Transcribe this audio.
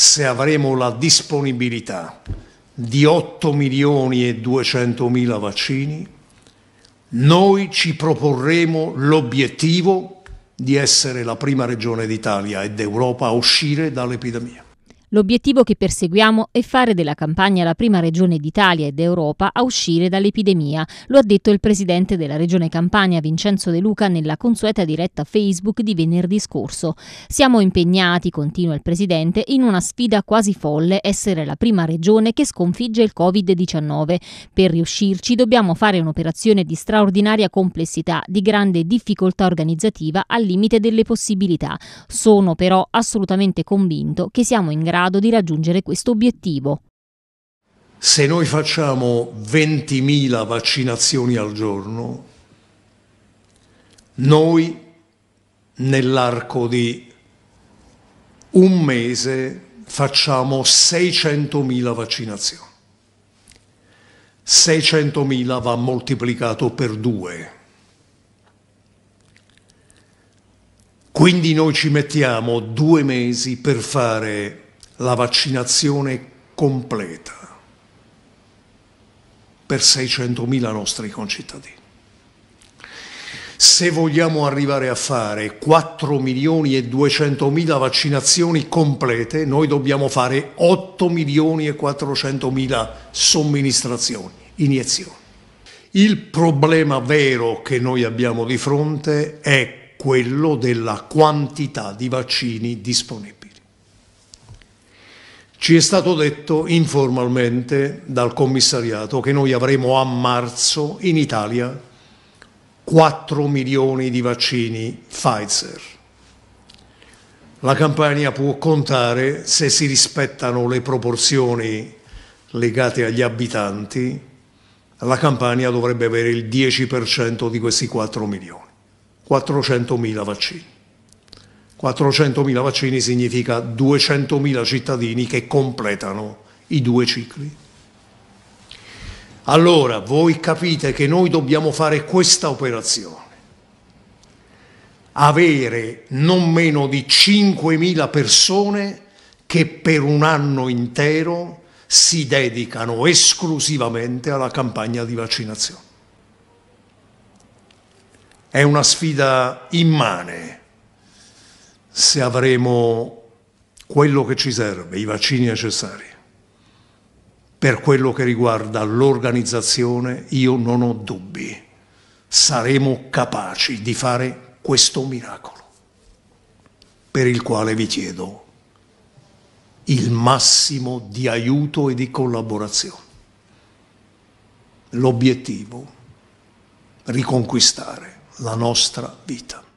se avremo la disponibilità di 8 milioni e 200 mila vaccini, noi ci proporremo l'obiettivo di essere la prima regione d'Italia e d'Europa a uscire dall'epidemia. L'obiettivo che perseguiamo è fare della Campania la prima regione d'Italia ed Europa a uscire dall'epidemia, lo ha detto il presidente della regione Campania Vincenzo De Luca nella consueta diretta Facebook di venerdì scorso. Siamo impegnati, continua il presidente, in una sfida quasi folle essere la prima regione che sconfigge il Covid-19. Per riuscirci dobbiamo fare un'operazione di straordinaria complessità, di grande difficoltà organizzativa al limite delle possibilità. Sono però assolutamente convinto che siamo in grado grado di raggiungere questo obiettivo. Se noi facciamo 20.000 vaccinazioni al giorno, noi nell'arco di un mese facciamo 600.000 vaccinazioni. 600.000 va moltiplicato per due. Quindi noi ci mettiamo due mesi per fare la vaccinazione completa per 600.000 nostri concittadini. Se vogliamo arrivare a fare 4 milioni e 200 mila vaccinazioni complete, noi dobbiamo fare 8 milioni e 400 mila somministrazioni, iniezioni. Il problema vero che noi abbiamo di fronte è quello della quantità di vaccini disponibili. Ci è stato detto informalmente dal commissariato che noi avremo a marzo in Italia 4 milioni di vaccini Pfizer. La Campania può contare, se si rispettano le proporzioni legate agli abitanti, la Campania dovrebbe avere il 10% di questi 4 milioni, 400 mila vaccini. 400.000 vaccini significa 200.000 cittadini che completano i due cicli. Allora, voi capite che noi dobbiamo fare questa operazione. Avere non meno di 5.000 persone che per un anno intero si dedicano esclusivamente alla campagna di vaccinazione. È una sfida immane se avremo quello che ci serve, i vaccini necessari. Per quello che riguarda l'organizzazione, io non ho dubbi, saremo capaci di fare questo miracolo, per il quale vi chiedo il massimo di aiuto e di collaborazione. L'obiettivo, riconquistare la nostra vita.